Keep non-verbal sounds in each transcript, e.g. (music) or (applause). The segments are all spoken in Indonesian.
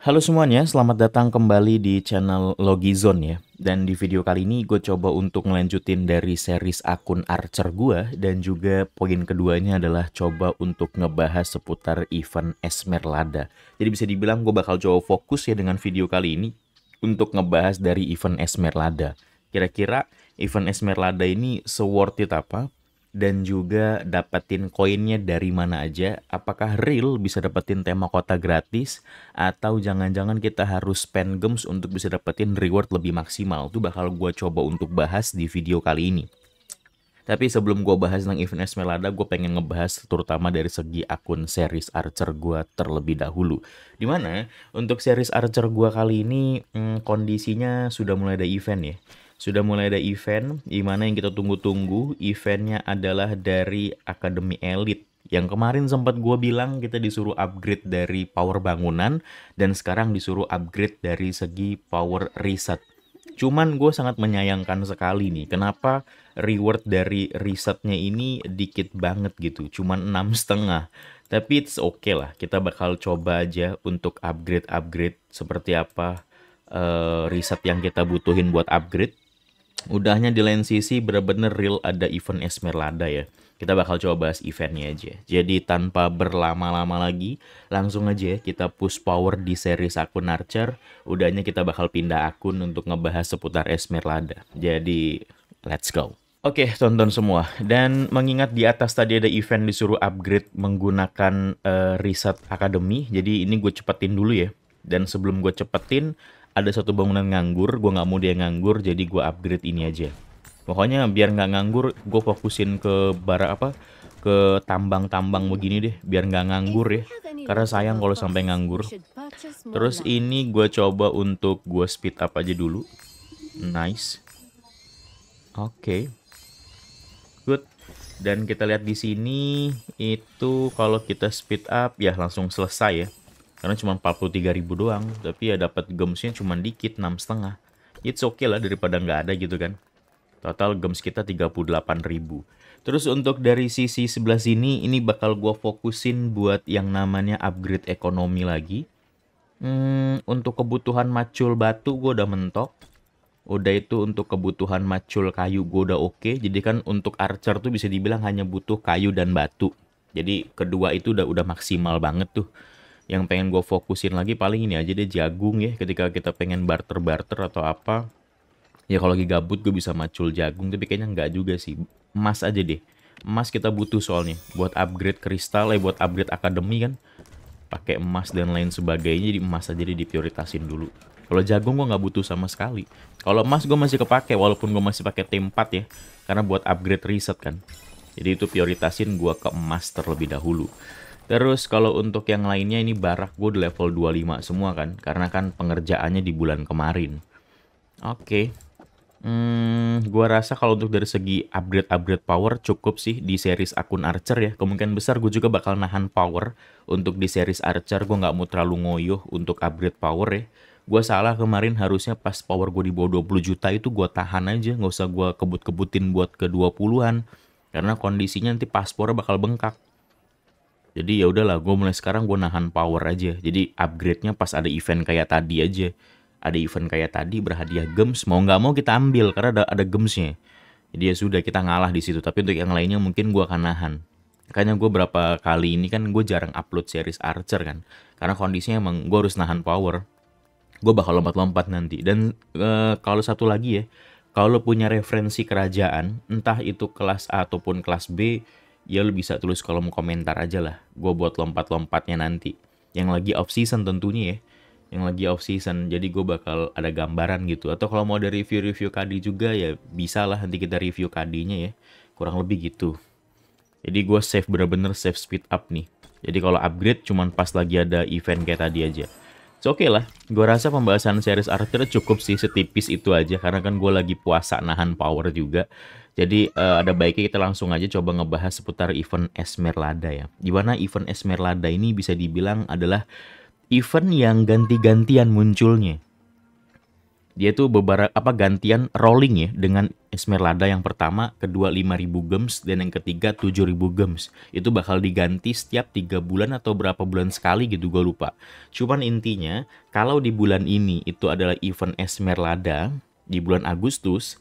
Halo semuanya, selamat datang kembali di channel Logizone ya. Dan di video kali ini gue coba untuk ngelanjutin dari series akun Archer gue dan juga poin keduanya adalah coba untuk ngebahas seputar event Esmeralda. Jadi bisa dibilang gue bakal coba fokus ya dengan video kali ini untuk ngebahas dari event Esmeralda. Kira-kira event Esmeralda ini se-worth it apa? dan juga dapetin koinnya dari mana aja. Apakah real bisa dapetin tema kota gratis atau jangan-jangan kita harus spend gems untuk bisa dapetin reward lebih maksimal. Itu bakal gue coba untuk bahas di video kali ini. Tapi sebelum gue bahas tentang event Esmeralda, gue pengen ngebahas terutama dari segi akun series Archer gue terlebih dahulu. Dimana untuk series Archer gue kali ini hmm, kondisinya sudah mulai ada event ya sudah mulai ada event, di mana yang kita tunggu-tunggu, eventnya adalah dari Akademi Elite. Yang kemarin sempat gue bilang kita disuruh upgrade dari power bangunan, dan sekarang disuruh upgrade dari segi power riset. Cuman gue sangat menyayangkan sekali nih, kenapa reward dari risetnya ini dikit banget gitu, cuman enam setengah. Tapi it's okay lah, kita bakal coba aja untuk upgrade-upgrade seperti apa uh, riset yang kita butuhin buat upgrade udahnya di lain sisi bener-bener real ada event Esmeralda ya. Kita bakal coba bahas eventnya aja. Jadi tanpa berlama-lama lagi, langsung aja ya kita push power di series akun Archer. Udahnya kita bakal pindah akun untuk ngebahas seputar Esmeralda. Jadi let's go. Oke, okay, tonton semua. Dan mengingat di atas tadi ada event disuruh upgrade menggunakan uh, riset akademi, jadi ini gue cepetin dulu ya. Dan sebelum gue cepetin, ada satu bangunan nganggur gue nggak mau dia nganggur jadi gue upgrade ini aja pokoknya biar nggak nganggur gue fokusin ke bara apa ke tambang-tambang begini deh biar nggak nganggur ya karena sayang kalau sampai nganggur terus ini gue coba untuk gue speed up aja dulu nice oke okay. good dan kita lihat di sini itu kalau kita speed up ya langsung selesai ya karena cuma 43 ribu doang tapi ya dapat gemsnya cuma dikit enam setengah it's okay lah daripada nggak ada gitu kan total gems kita 38 ribu terus untuk dari sisi sebelah sini ini bakal gue fokusin buat yang namanya upgrade ekonomi lagi hmm, untuk kebutuhan macul batu gue udah mentok udah itu untuk kebutuhan macul kayu gue udah oke okay. jadi kan untuk archer tuh bisa dibilang hanya butuh kayu dan batu jadi kedua itu udah udah maksimal banget tuh yang pengen gue fokusin lagi paling ini aja deh jagung ya ketika kita pengen barter-barter atau apa ya kalau lagi gabut gue bisa macul jagung tapi kayaknya nggak juga sih emas aja deh emas kita butuh soalnya buat upgrade kristal ya buat upgrade akademi kan pakai emas dan lain sebagainya jadi emas aja deh diprioritasin dulu kalau jagung gue nggak butuh sama sekali kalau emas gue masih kepake walaupun gue masih pakai tempat ya karena buat upgrade riset kan jadi itu prioritasin gue ke emas terlebih dahulu Terus kalau untuk yang lainnya ini barak gue di level 25 semua kan. Karena kan pengerjaannya di bulan kemarin. Oke. Okay. Hmm, gue rasa kalau untuk dari segi upgrade-upgrade power cukup sih di series akun Archer ya. Kemungkinan besar gue juga bakal nahan power. Untuk di series Archer gue nggak mau terlalu ngoyoh untuk upgrade power ya. Gue salah kemarin harusnya pas power gue di bawah 20 juta itu gue tahan aja. Nggak usah gue kebut-kebutin buat ke 20-an. Karena kondisinya nanti paspornya bakal bengkak jadi ya udahlah, gue mulai sekarang gue nahan power aja. Jadi upgrade-nya pas ada event kayak tadi aja. Ada event kayak tadi berhadiah gems, mau nggak mau kita ambil karena ada ada gemsnya. Jadi ya sudah kita ngalah di situ. Tapi untuk yang lainnya mungkin gue akan nahan. Makanya gue berapa kali ini kan gue jarang upload series Archer kan. Karena kondisinya emang gue harus nahan power. Gue bakal lompat-lompat nanti. Dan e, kalau satu lagi ya, kalau punya referensi kerajaan, entah itu kelas A ataupun kelas B, ya lu bisa tulis kolom komentar aja lah. Gue buat lompat-lompatnya nanti. Yang lagi off season tentunya ya. Yang lagi off season. Jadi gue bakal ada gambaran gitu. Atau kalau mau ada review-review kadi juga ya bisa lah nanti kita review KD-nya ya. Kurang lebih gitu. Jadi gue save bener-bener save speed up nih. Jadi kalau upgrade cuman pas lagi ada event kayak tadi aja. So oke okay lah, gue rasa pembahasan series Arthur cukup sih setipis itu aja karena kan gue lagi puasa nahan power juga. Jadi uh, ada baiknya kita langsung aja coba ngebahas seputar event Esmeralda ya. Di mana event Esmeralda ini bisa dibilang adalah event yang ganti-gantian munculnya. Dia tuh beberapa apa gantian rolling ya dengan Esmeralda yang pertama, kedua 5000 gems dan yang ketiga 7000 gems. Itu bakal diganti setiap 3 bulan atau berapa bulan sekali gitu gue lupa. Cuman intinya kalau di bulan ini itu adalah event Esmeralda di bulan Agustus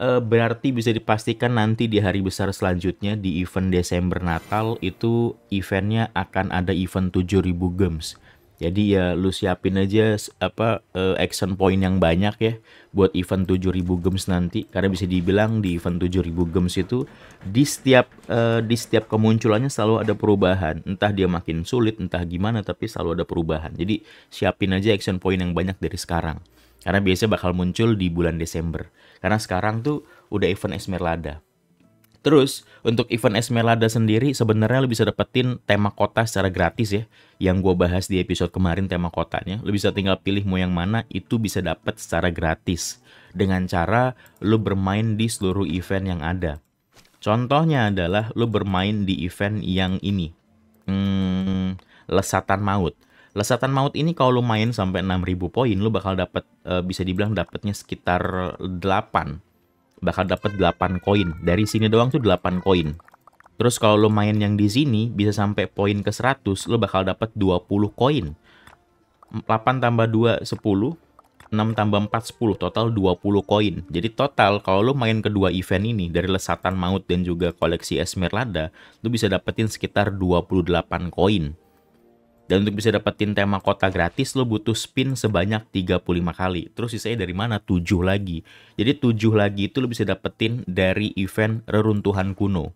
Eh, berarti bisa dipastikan nanti di hari besar selanjutnya di event Desember Natal itu eventnya akan ada event 7000 gems. Jadi ya lu siapin aja apa eh, action point yang banyak ya buat event 7000 gems nanti karena bisa dibilang di event 7000 gems itu di setiap eh, di setiap kemunculannya selalu ada perubahan. Entah dia makin sulit, entah gimana tapi selalu ada perubahan. Jadi siapin aja action point yang banyak dari sekarang. Karena biasanya bakal muncul di bulan Desember. Karena sekarang tuh udah event Esmeralda. Terus, untuk event Esmeralda sendiri sebenarnya lo bisa dapetin tema kota secara gratis ya. Yang gue bahas di episode kemarin tema kotanya. Lo bisa tinggal pilih mau yang mana, itu bisa dapet secara gratis. Dengan cara lo bermain di seluruh event yang ada. Contohnya adalah lo bermain di event yang ini. Hmm, Lesatan Maut. Lesatan maut ini kalau lu main sampai 6000 poin lo bakal dapat uh, eh, bisa dibilang dapatnya sekitar 8. Bakal dapat 8 koin. Dari sini doang tuh 8 koin. Terus kalau lu main yang di sini bisa sampai poin ke 100 lo bakal dapat 20 koin. 8 tambah 2 10 6 tambah 4 10 total 20 koin. Jadi total kalau lu main kedua event ini dari lesatan maut dan juga koleksi Esmeralda, lo bisa dapetin sekitar 28 koin. Dan untuk bisa dapetin tema kota gratis, lo butuh spin sebanyak 35 kali. Terus sisanya dari mana? 7 lagi. Jadi 7 lagi itu lo bisa dapetin dari event reruntuhan kuno.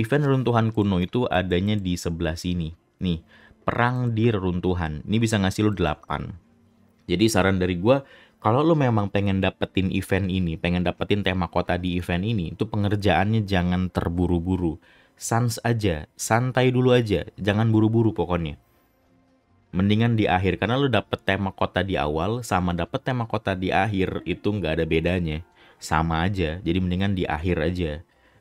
Event reruntuhan kuno itu adanya di sebelah sini. Nih, perang di reruntuhan. Ini bisa ngasih lo 8. Jadi saran dari gue, kalau lo memang pengen dapetin event ini, pengen dapetin tema kota di event ini, itu pengerjaannya jangan terburu-buru. Sans aja, santai dulu aja, jangan buru-buru pokoknya mendingan di akhir karena lu dapet tema kota di awal sama dapet tema kota di akhir itu nggak ada bedanya sama aja jadi mendingan di akhir aja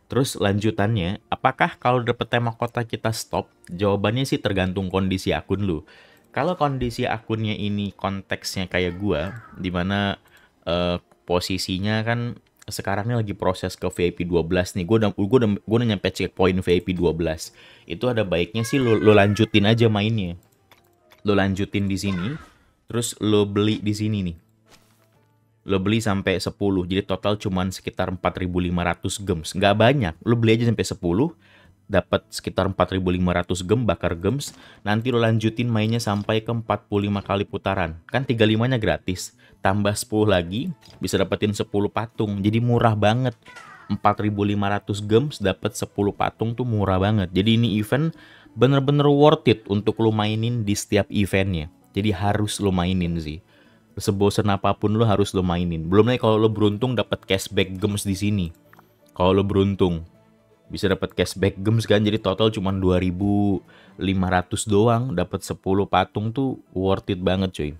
terus lanjutannya apakah kalau dapet tema kota kita stop jawabannya sih tergantung kondisi akun lu kalau kondisi akunnya ini konteksnya kayak gua dimana uh, eh, posisinya kan sekarang ini lagi proses ke VIP 12 nih. Gue udah gue udah gue udah nyampe checkpoint VIP 12. Itu ada baiknya sih lo, lo lanjutin aja mainnya lo lanjutin di sini, terus lo beli di sini nih. Lo beli sampai 10, jadi total cuman sekitar 4.500 gems. Nggak banyak, lo beli aja sampai 10, dapat sekitar 4.500 gem bakar gems, nanti lo lanjutin mainnya sampai ke 45 kali putaran. Kan 35-nya gratis, tambah 10 lagi, bisa dapetin 10 patung, jadi murah banget. 4.500 gems dapat 10 patung tuh murah banget. Jadi ini event bener-bener worth it untuk lu mainin di setiap eventnya. Jadi harus lu mainin sih. Sebosen apapun lo harus lu mainin. Belum lagi kalau lo beruntung dapat cashback gems di sini. Kalau lo beruntung bisa dapat cashback gems kan jadi total cuma 2500 doang dapat 10 patung tuh worth it banget cuy.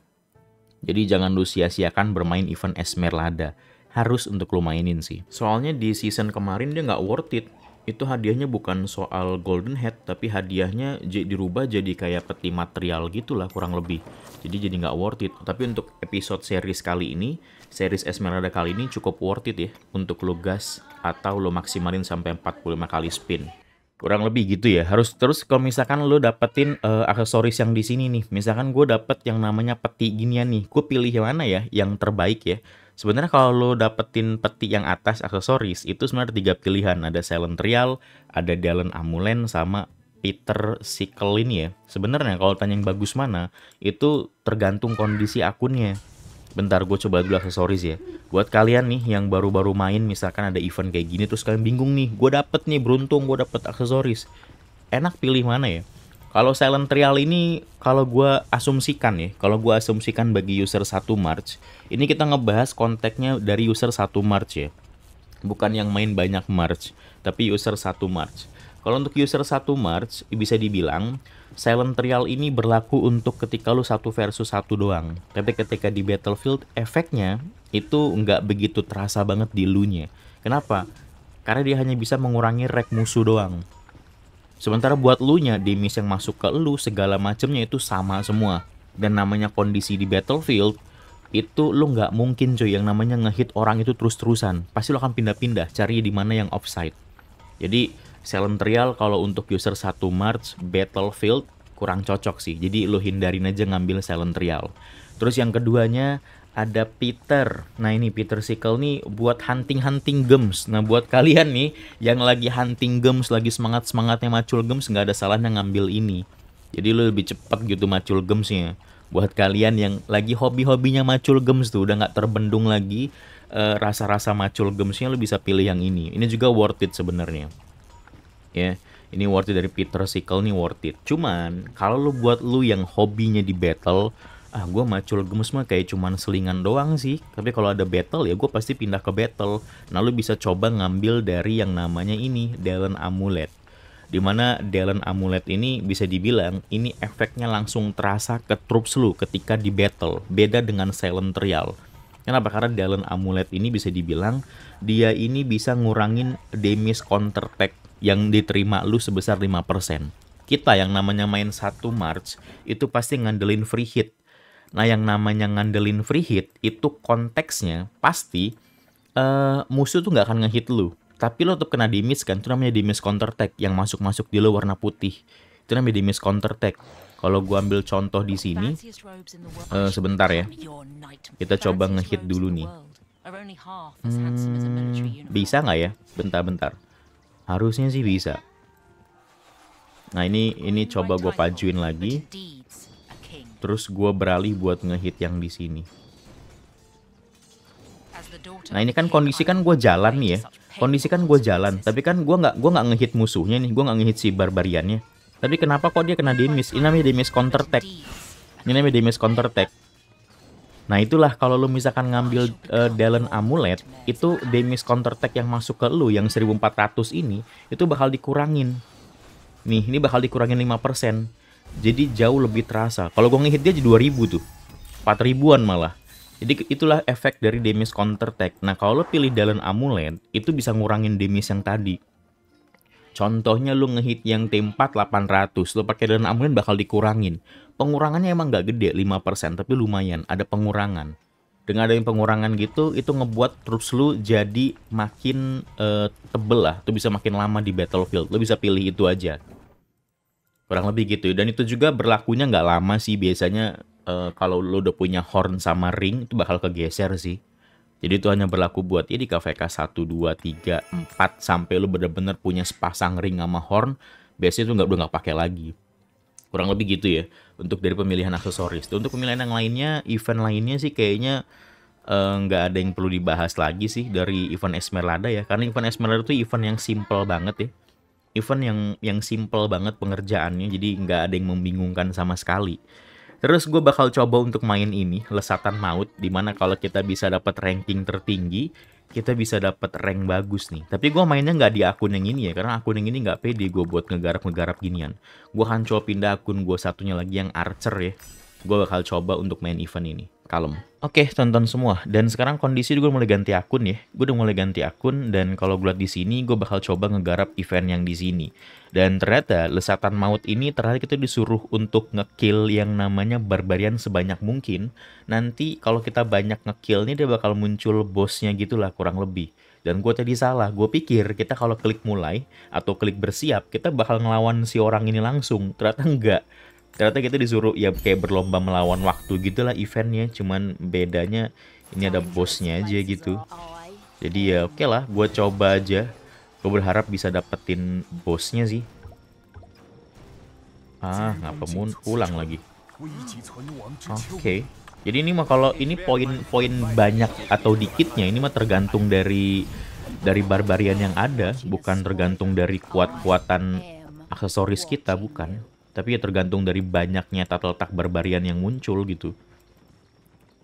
Jadi jangan lu sia-siakan bermain event Esmeralda. Harus untuk lu mainin sih. Soalnya di season kemarin dia nggak worth it itu hadiahnya bukan soal golden head tapi hadiahnya dirubah jadi kayak peti material gitulah kurang lebih jadi jadi nggak worth it tapi untuk episode series kali ini series Esmeralda kali ini cukup worth it ya untuk lo gas atau lo maksimalin sampai 45 kali spin kurang lebih gitu ya harus terus kalau misalkan lo dapetin uh, aksesoris yang di sini nih misalkan gue dapet yang namanya peti ginian nih gue pilih yang mana ya yang terbaik ya Sebenarnya kalau lo dapetin peti yang atas aksesoris itu sebenarnya tiga pilihan, ada Silent Trial, ada Dalen Amulen sama Peter ini ya. Sebenarnya kalau tanya yang bagus mana, itu tergantung kondisi akunnya. Bentar gue coba dulu aksesoris ya. Buat kalian nih yang baru-baru main misalkan ada event kayak gini terus kalian bingung nih, gue dapet nih beruntung gue dapet aksesoris. Enak pilih mana ya? Kalau silent trial ini kalau gue asumsikan ya, kalau gue asumsikan bagi user 1 March, ini kita ngebahas konteksnya dari user 1 March ya. Bukan yang main banyak March, tapi user 1 March. Kalau untuk user 1 March bisa dibilang silent trial ini berlaku untuk ketika lu satu versus satu doang. Tapi ketika di Battlefield efeknya itu nggak begitu terasa banget di lu-nya. Kenapa? Karena dia hanya bisa mengurangi rek musuh doang Sementara buat lu nya, damage yang masuk ke lu segala macamnya itu sama semua. Dan namanya kondisi di battlefield, itu lu nggak mungkin cuy yang namanya ngehit orang itu terus-terusan. Pasti lu akan pindah-pindah cari di mana yang offside. Jadi Selentrial kalau untuk user satu March Battlefield kurang cocok sih. Jadi lu hindarin aja ngambil Selentrial. Terus yang keduanya ada Peter. Nah ini Peter Sickle nih buat hunting-hunting gems. Nah buat kalian nih yang lagi hunting gems, lagi semangat-semangatnya macul gems, nggak ada salahnya ngambil ini. Jadi lo lebih cepat gitu macul gemsnya. Buat kalian yang lagi hobi-hobinya macul gems tuh udah nggak terbendung lagi eh, rasa-rasa macul gemsnya lo bisa pilih yang ini. Ini juga worth it sebenarnya. Ya. Yeah ini worth it dari Peter Sickle nih worth it. Cuman kalau lo buat lo yang hobinya di battle, ah gue macul gemes mah kayak cuman selingan doang sih tapi kalau ada battle ya gue pasti pindah ke battle nah lu bisa coba ngambil dari yang namanya ini Delen Amulet dimana Delen Amulet ini bisa dibilang ini efeknya langsung terasa ke troops lu ketika di battle beda dengan Silent Trial Kenapa? Karena Dalen Amulet ini bisa dibilang dia ini bisa ngurangin damage counter attack yang diterima lu sebesar 5%. Kita yang namanya main satu March itu pasti ngandelin free hit Nah, yang namanya ngandelin free hit itu konteksnya pasti uh, musuh tuh nggak akan ngehit lu. Tapi lo tetap kena damage kan, itu namanya damage counter attack yang masuk-masuk di lo warna putih. Itu namanya damage counter attack. Kalau gua ambil contoh di sini, uh, sebentar ya, kita coba ngehit dulu nih. Hmm, bisa nggak ya? Bentar-bentar. Harusnya sih bisa. Nah ini ini coba gue pajuin lagi. Terus gue beralih buat ngehit yang di sini. Nah ini kan kondisi kan gue jalan nih ya. Kondisi kan gue jalan, tapi kan gue nggak gua nggak ngehit musuhnya nih, gue nggak ngehit si barbariannya. Tapi kenapa kok dia kena damage? Ini namanya damage counter attack. Ini namanya damage counter attack. Nah itulah kalau lu misalkan ngambil uh, Dalen Amulet, itu damage counter attack yang masuk ke lu yang 1400 ini, itu bakal dikurangin. Nih, ini bakal dikurangin jadi jauh lebih terasa kalau gue ngehit dia jadi 2000 tuh 4000 ribuan malah jadi itulah efek dari damage counter attack nah kalau lo pilih dalam Amulet itu bisa ngurangin damage yang tadi Contohnya lo ngehit yang T4 800, lu pakai dalam amulet bakal dikurangin. Pengurangannya emang gak gede 5%, tapi lumayan ada pengurangan. Dengan adanya pengurangan gitu, itu ngebuat troops lu jadi makin uh, tebel lah. Tuh bisa makin lama di battlefield. Lu bisa pilih itu aja kurang lebih gitu ya. dan itu juga berlakunya nggak lama sih biasanya uh, kalau lo udah punya horn sama ring itu bakal kegeser sih jadi itu hanya berlaku buat ya di KVK 1, 2, 3, 4 sampai lo bener-bener punya sepasang ring sama horn biasanya itu nggak udah nggak pakai lagi kurang lebih gitu ya untuk dari pemilihan aksesoris untuk pemilihan yang lainnya event lainnya sih kayaknya eh, nggak uh, ada yang perlu dibahas lagi sih dari event Esmeralda ya karena event Esmeralda itu event yang simple banget ya event yang yang simple banget pengerjaannya jadi nggak ada yang membingungkan sama sekali terus gue bakal coba untuk main ini lesatan maut dimana kalau kita bisa dapat ranking tertinggi kita bisa dapat rank bagus nih. Tapi gue mainnya nggak di akun yang ini ya, karena akun yang ini nggak pede gue buat ngegarap-ngegarap ginian. Gue hancur pindah akun gue satunya lagi yang Archer ya. Gue bakal coba untuk main event ini kalem. Oke, okay, tonton semua. Dan sekarang kondisi gue mulai ganti akun ya. Gue udah mulai ganti akun dan kalau gue liat di sini, gue bakal coba ngegarap event yang di sini. Dan ternyata lesatan maut ini terakhir kita disuruh untuk ngekill yang namanya barbarian sebanyak mungkin. Nanti kalau kita banyak ngekill ngekillnya dia bakal muncul bosnya gitulah kurang lebih. Dan gue tadi salah, gue pikir kita kalau klik mulai atau klik bersiap, kita bakal ngelawan si orang ini langsung. Ternyata enggak ternyata kita disuruh ya kayak berlomba melawan waktu gitulah eventnya cuman bedanya ini ada bosnya aja gitu jadi ya oke okay lah gue coba aja gue berharap bisa dapetin bosnya sih ah ngapa mun pulang lagi oke okay. jadi ini mah kalau ini poin-poin banyak atau dikitnya ini mah tergantung dari dari barbarian yang ada bukan tergantung dari kuat-kuatan aksesoris kita bukan tapi ya tergantung dari banyaknya tata letak barbarian yang muncul gitu.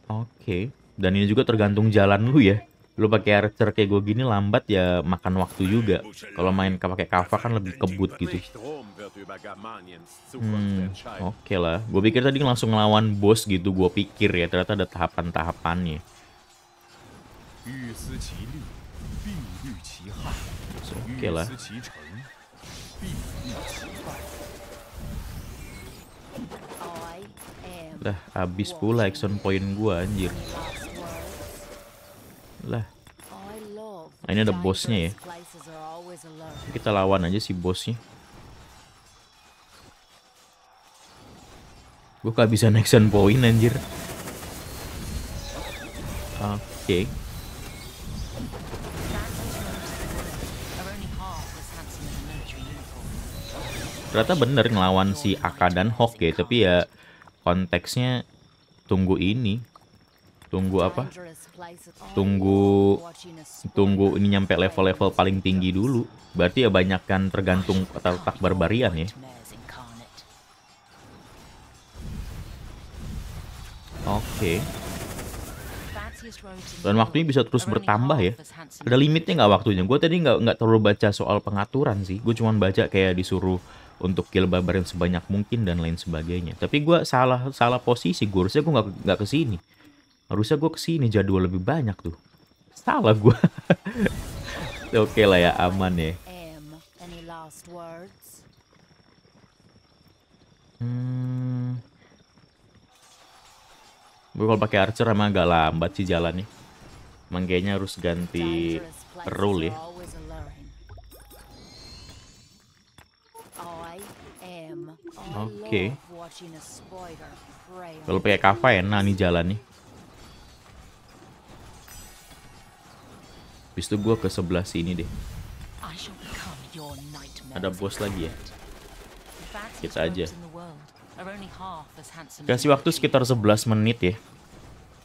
Oke. Okay. Dan ini juga tergantung jalan lu ya. Lu pakai archer kayak gue gini lambat ya makan waktu juga. Kalau main pakai kava kan lebih kebut gitu. Hmm, oke okay lah. Gue pikir tadi langsung ngelawan bos gitu. Gue pikir ya ternyata ada tahapan-tahapannya. Oke okay lah. Lah, habis pula action point gua anjir. Lah. Nah, ini ada bosnya ya. Kita lawan aja si bosnya. Gue kehabisan action point anjir. Oke. Okay. Ternyata bener ngelawan si Aka dan Hawk ya, tapi ya konteksnya tunggu ini tunggu apa tunggu tunggu ini nyampe level-level paling tinggi dulu berarti ya banyakkan tergantung tak barbarian ya Oke. Okay. Dan waktunya bisa terus bertambah ya. Ada limitnya nggak waktunya? Gue tadi nggak nggak terlalu baca soal pengaturan sih. Gue cuma baca kayak disuruh untuk kill barbarin sebanyak mungkin dan lain sebagainya. Tapi gue salah salah posisi, gue harusnya gue nggak nggak kesini. Harusnya gue kesini jadwal lebih banyak tuh. Salah gue. (laughs) Oke okay lah ya aman ya. Hmm. Gue kalau pakai archer emang agak lambat sih jalannya. Emang kayaknya harus ganti rule ya. Oke. Okay. Kalau pakai kava enak nih jalan nih. Habis itu gue ke sebelah sini deh. Ada bos lagi ya? Kita aja. Kasih waktu sekitar 11 menit ya.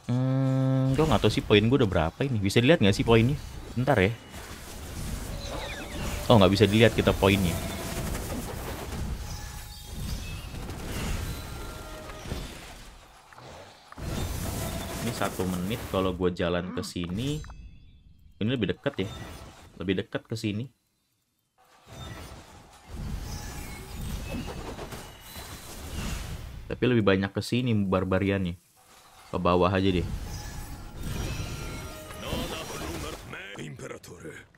Hmm, gue gak tau sih poin gue udah berapa ini. Bisa dilihat gak sih poinnya? Bentar ya. Oh, gak bisa dilihat kita poinnya. satu menit kalau gue jalan ke sini. Ini lebih dekat ya. Lebih dekat ke sini. Tapi lebih banyak ke sini barbariannya. Ke bawah aja deh. Imperatore,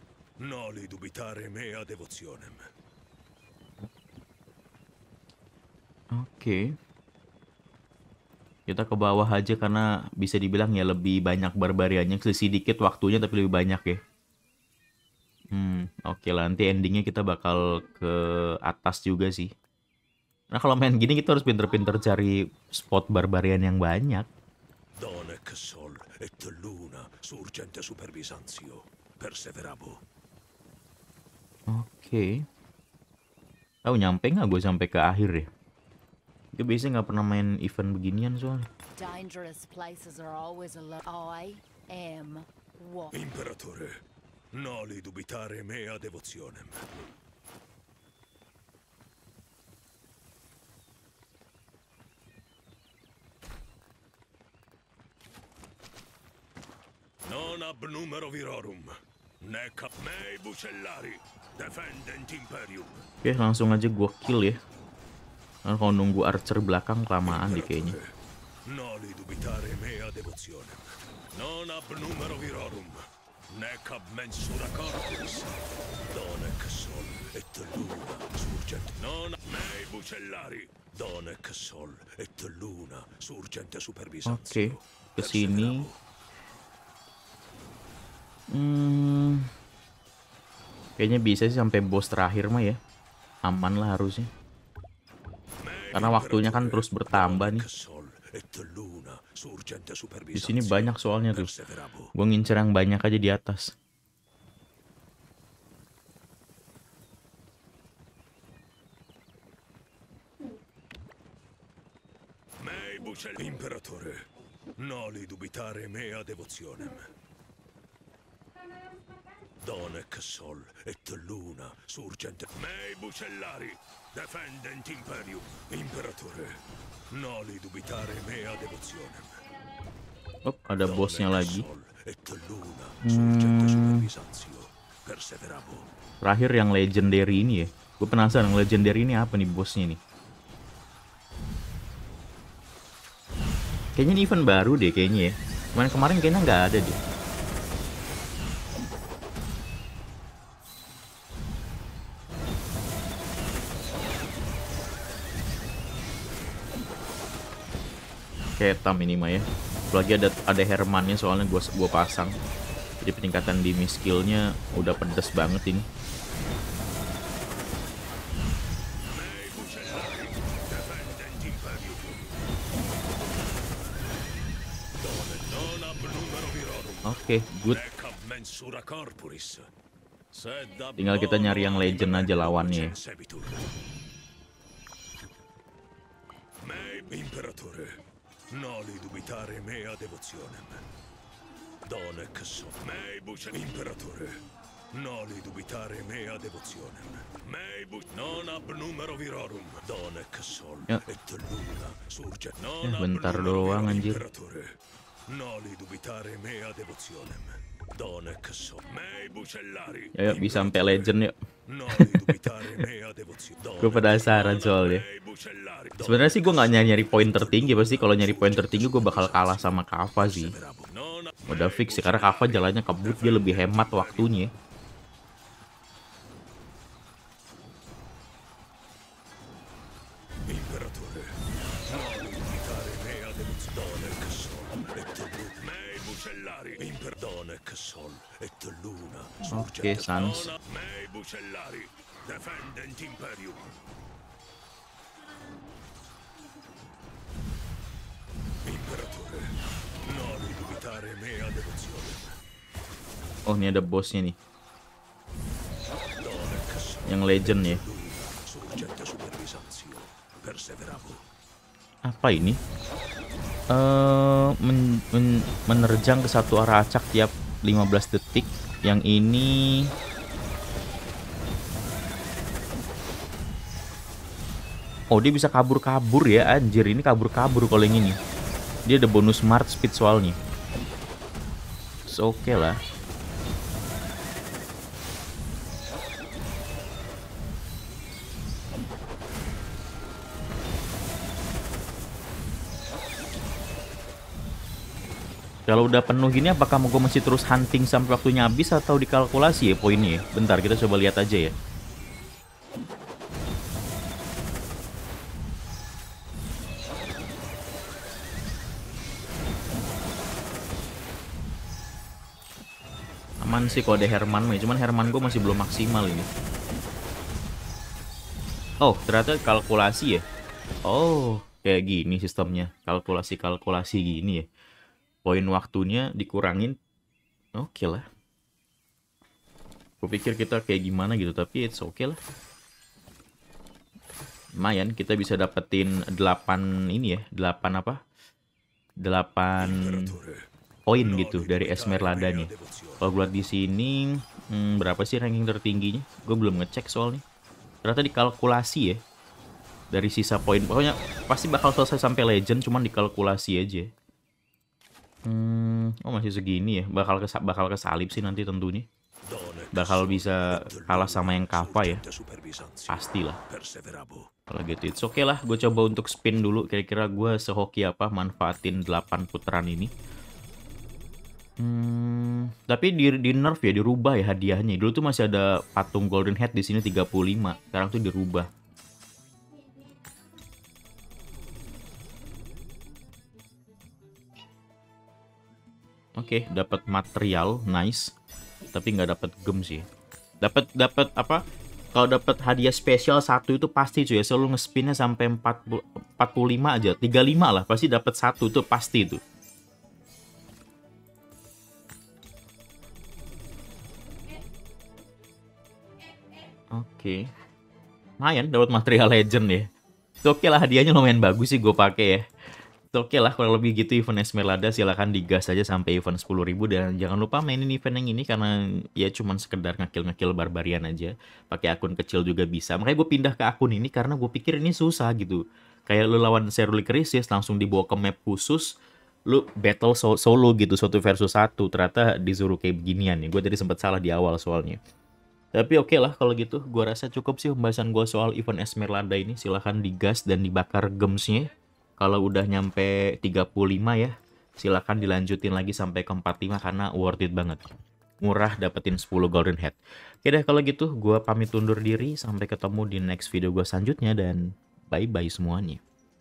noli dubitare mea devotionem. Oke kita ke bawah aja karena bisa dibilang ya lebih banyak barbariannya selisih dikit waktunya tapi lebih banyak ya hmm oke okay lah nanti endingnya kita bakal ke atas juga sih nah kalau main gini kita harus pinter-pinter cari spot barbarian yang banyak e oke okay. tahu nyampe nggak gue sampai ke akhir ya Gue biasanya nggak pernah main event beginian soalnya. Dangerous places are always alert. I am what? Imperatore, noli dubitare mea devotionem. Non ab numero virorum, ne cap mei bucellari, defendent imperium. Oke, langsung aja gue kill ya. Kan kalau nunggu archer belakang kelamaan deh kayaknya. Oke, okay. kesini. Hmm, kayaknya bisa sih sampai bos terakhir mah ya, aman lah harusnya. Karena waktunya kan terus bertambah nih. Di sini banyak soalnya tuh. Gue ngincer yang banyak aja di atas. Imperatore, noli dubitare mea devotionem. Done Sol et Luna, Surgente. Mei Bucellari, Defendent Imperium, Imperatore. Noli dubitare mea devozione Oh, ada bosnya lagi. E hmm. Terakhir yang legendary ini ya. Gue penasaran yang legendary ini apa nih bosnya nih. Kayaknya ini event baru deh kayaknya ya. Kemarin kemarin kayaknya nggak ada deh. pakai tam ini mah ya apalagi ada ada Hermannya soalnya gua gua pasang jadi peningkatan di skillnya udah pedes banget ini Oke, okay, good. Tinggal kita nyari yang legend aja lawannya. Ya. Imperatore, Noli dubitare mea devotionem. Donec Mei Meibus imperatore. Noli dubitare mea devotionem. Meibus non ab numero virorum. Donec sol ya. et luna surge. Non ya, ab numero virorum, imperatore. Noli dubitare mea devotionem. ayo bisa sampai legend (laughs) yuk. gue penasaran soalnya. Sebenarnya sih gue nggak nyari nyari poin tertinggi pasti kalau nyari poin tertinggi gue bakal kalah sama Kava sih. Udah fix sih karena Kava jalannya kebut dia lebih hemat waktunya. Oke, Sans. Oh, ini ada bosnya nih. Yang legend ya. Apa ini? Uh, men men menerjang ke satu arah acak tiap 15 detik yang ini Oh dia bisa kabur-kabur ya anjir ini kabur-kabur kalau yang ini dia ada bonus smart speed soalnya so oke okay lah Kalau udah penuh gini apakah mau gue masih terus hunting sampai waktunya habis atau dikalkulasi ya poinnya? Ya? Bentar kita coba lihat aja ya. Aman sih kalau ada Herman ya, cuman Herman gue masih belum maksimal ini. Oh, ternyata kalkulasi ya. Oh, kayak gini sistemnya. Kalkulasi-kalkulasi gini ya poin waktunya dikurangin oke okay lah gue pikir kita kayak gimana gitu tapi it's okay lah lumayan kita bisa dapetin 8 ini ya 8 apa 8 poin gitu dari Esmeralda nih kalau buat di sini hmm, berapa sih ranking tertingginya gue belum ngecek soalnya ternyata dikalkulasi ya dari sisa poin pokoknya pasti bakal selesai sampai legend cuman dikalkulasi aja Hmm, oh masih segini ya. Bakal ke bakal kesalip sih nanti tentu nih Bakal bisa kalah sama yang Kava ya. Pastilah. Kalau gitu oke okay lah. Gue coba untuk spin dulu. Kira-kira gue sehoki apa manfaatin 8 putaran ini. Hmm, tapi di, di nerf ya, dirubah ya hadiahnya. Dulu tuh masih ada patung Golden Head di sini 35. Sekarang tuh dirubah. Oke, okay, dapat material, nice. Tapi nggak dapat gem sih. Dapat dapat apa? Kalau dapat hadiah spesial satu itu pasti cuy, selalu ngespinnya sampai 40 45 aja, 35 lah pasti dapat satu itu pasti itu. Oke. Okay. Lumayan dapat material legend ya. oke okay lah hadiahnya lumayan bagus sih gue pakai ya. Oke okay lah kurang lebih gitu event Esmeralda silahkan digas aja sampai event 10.000 dan jangan lupa mainin event yang ini karena ya cuman sekedar ngakil-ngakil barbarian aja pakai akun kecil juga bisa makanya gue pindah ke akun ini karena gue pikir ini susah gitu kayak lu lawan Seruli Crisis langsung dibawa ke map khusus lu battle solo gitu satu versus satu ternyata disuruh kayak beginian nih ya. gue tadi sempat salah di awal soalnya tapi oke okay lah kalau gitu gue rasa cukup sih pembahasan gue soal event Esmeralda ini silahkan digas dan dibakar gemsnya kalau udah nyampe 35 ya silahkan dilanjutin lagi sampai ke 45 karena worth it banget murah dapetin 10 golden head oke deh kalau gitu gue pamit undur diri sampai ketemu di next video gue selanjutnya dan bye bye semuanya